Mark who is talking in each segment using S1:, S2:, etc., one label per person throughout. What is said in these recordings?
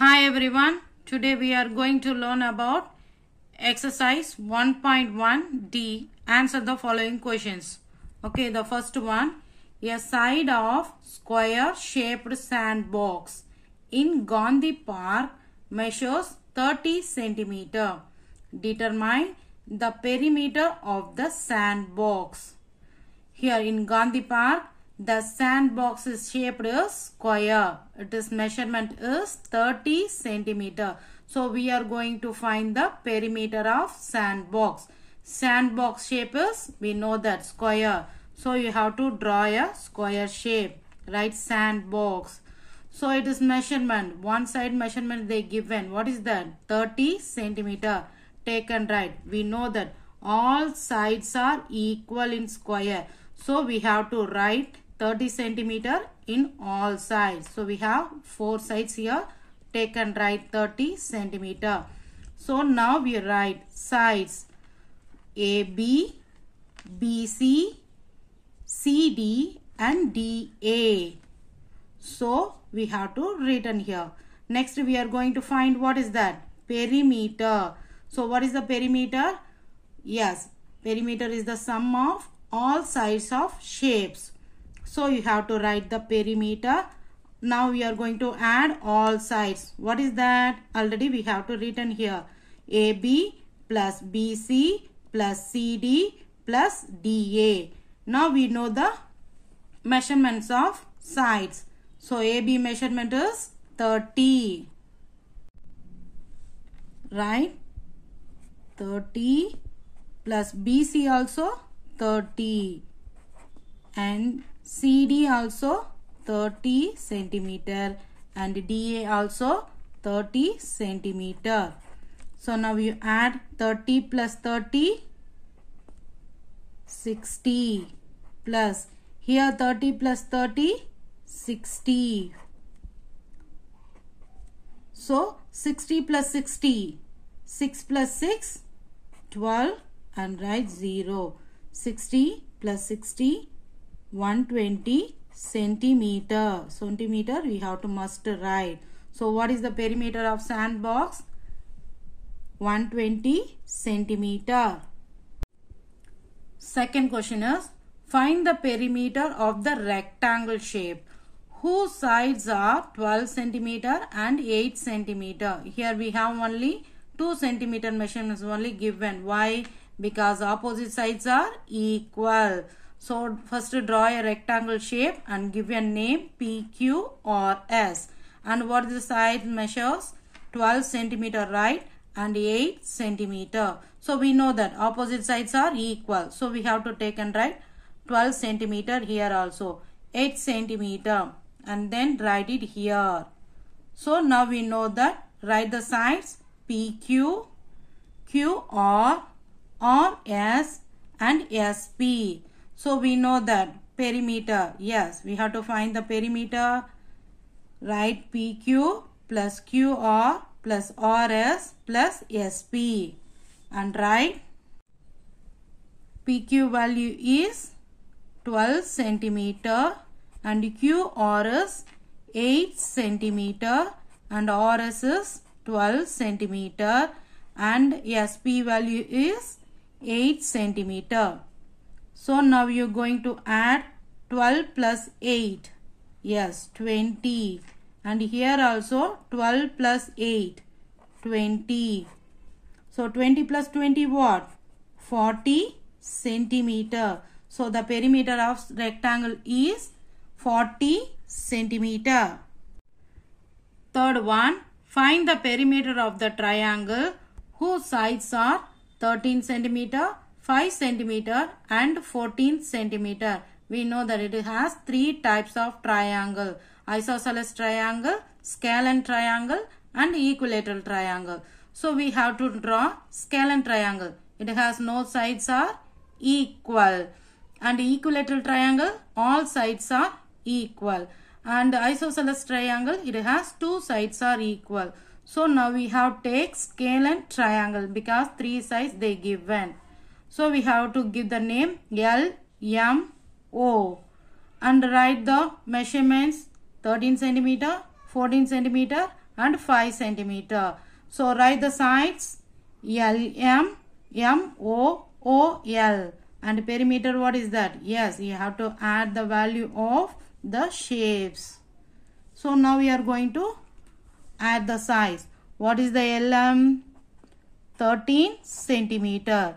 S1: Hi everyone, today we are going to learn about exercise 1.1d. Answer the following questions. Okay, the first one. A side of square shaped sandbox in Gandhi Park measures 30 centimeter. Determine the perimeter of the sandbox. Here in Gandhi Park, the sandbox is shaped square. Its measurement is 30 centimeter. So we are going to find the perimeter of sandbox. Sandbox shape is, we know that square. So you have to draw a square shape. Right, sandbox. So it is measurement. One side measurement they given. What is that? 30 centimeter. Taken right. We know that all sides are equal in square. So we have to write 30 centimeter in all sides. So we have four sides here. Take and write 30 centimeter. So now we write sides AB, BC, CD and DA. So we have to written here. Next we are going to find what is that? Perimeter. So what is the perimeter? Yes, perimeter is the sum of all sides of shapes. So you have to write the perimeter. Now we are going to add all sides. What is that? Already we have to written here. AB plus BC plus CD plus DA. Now we know the measurements of sides. So AB measurement is 30. Right? 30 plus BC also 30 and CD also 30 centimeter and DA also 30 centimeter. So now you add 30 plus 30 60 plus here 30 plus 30 60. So 60 plus 60 6 plus 6 12 and write 0. 60 plus 60 120 centimeter. Centimeter we have to must write. So what is the perimeter of sandbox? 120 centimeter. Second question is find the perimeter of the rectangle shape whose sides are 12 centimeter and 8 centimeter. Here we have only 2 centimeter measurements only given. Why? Because opposite sides are equal. So first draw a rectangle shape and give a name PQ or S. And what the side measures? 12 centimeter right and 8 centimeter. So we know that opposite sides are equal. So we have to take and write 12 centimeter here also. 8 centimeter and then write it here. So now we know that write the sides PQ, QR, and SP. So we know that perimeter, yes, we have to find the perimeter, right, PQ plus QR plus RS plus SP and right PQ value is 12 centimeter and QR is 8 centimeter and RS is 12 centimeter and SP value is 8 centimeter. So now you're going to add 12 plus 8. Yes, 20. And here also 12 plus 8, 20. So 20 plus 20 what? 40 centimeter. So the perimeter of rectangle is 40 centimeter. Third one, find the perimeter of the triangle whose sides are 13 centimeter 5 centimeter and 14 centimeter. We know that it has three types of triangle. Isosceles triangle, scalene triangle and equilateral triangle. So we have to draw scalene triangle. It has no sides are equal. And equilateral triangle, all sides are equal. And isosceles triangle, it has two sides are equal. So now we have take scalene triangle because three sides they given. So we have to give the name L, M, O and write the measurements 13 centimeter, 14 centimeter and 5 centimeter. So write the sides L, M, M, O, O, L and perimeter what is that? Yes, you have to add the value of the shapes. So now we are going to add the size. What is the LM? 13 centimeter.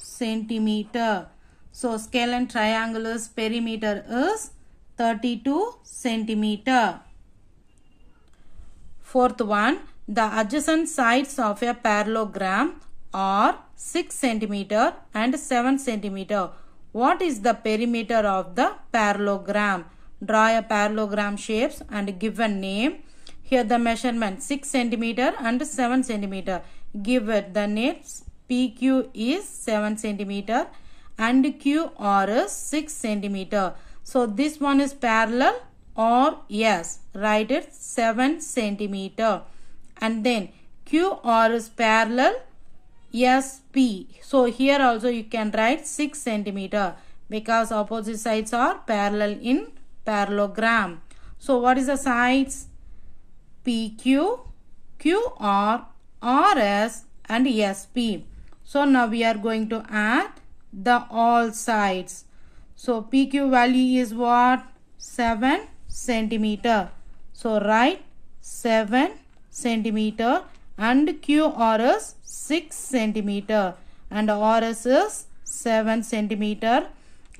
S1: centimeter. So scale and triangular's perimeter is 32 centimeter. Fourth one, the adjacent sides of a parallelogram are 6 centimeter and 7 centimeter. What is the perimeter of the parallelogram? Draw a parallelogram shapes and give a name. Here the measurement 6 centimeter and 7 centimeter. Give it the names PQ is 7 centimeter and QR is 6 centimeter. So this one is parallel or yes, write it 7 centimeter. And then QR is parallel SP. So here also you can write 6 centimeter because opposite sides are parallel in parallelogram. So what is the sides? PQ, QR, RS and SP. So now we are going to add the all sides. So PQ value is what? 7 centimeter. So write 7 centimeter and QRS 6 centimeter and RS is 7 centimeter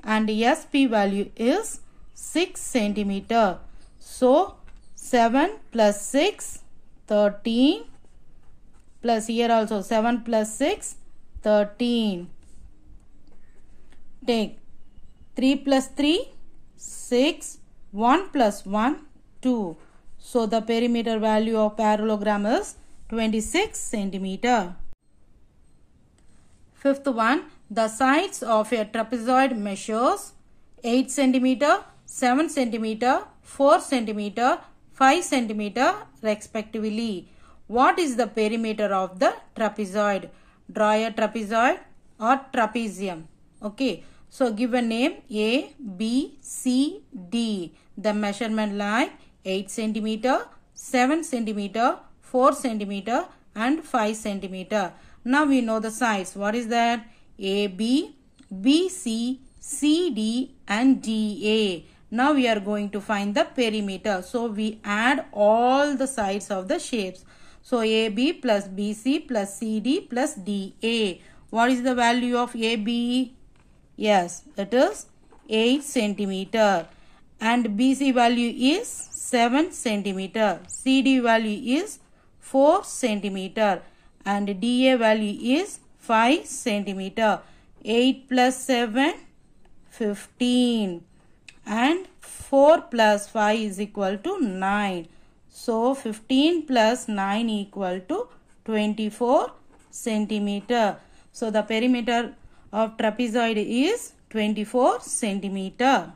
S1: and SP value is 6 centimeter. So 7 plus 6 13 plus here also 7 plus 6 13. Take 3 plus 3, 6, 1 plus 1, 2. So the perimeter value of parallelogram is 26 centimeter. Fifth one, the sides of a trapezoid measures 8 centimeter, 7 centimeter, 4 centimeter, 5 centimeter respectively. What is the perimeter of the trapezoid? draw a trapezoid or trapezium. Okay. So give a name A, B, C, D. The measurement line 8 centimeter, 7 centimeter, 4 centimeter and 5 centimeter. Now we know the size. What is that? A, B, B, C, C, D and D, A. Now we are going to find the perimeter. So we add all the sides of the shapes. So AB plus BC plus CD plus DA. What is the value of AB? Yes, that is 8 centimeter. And BC value is 7 centimeter. CD value is 4 centimeter. And DA value is 5 centimeter. 8 plus 7, 15. And 4 plus 5 is equal to 9. So 15 plus 9 equal to 24 centimeter. So the perimeter of trapezoid is 24 centimeter.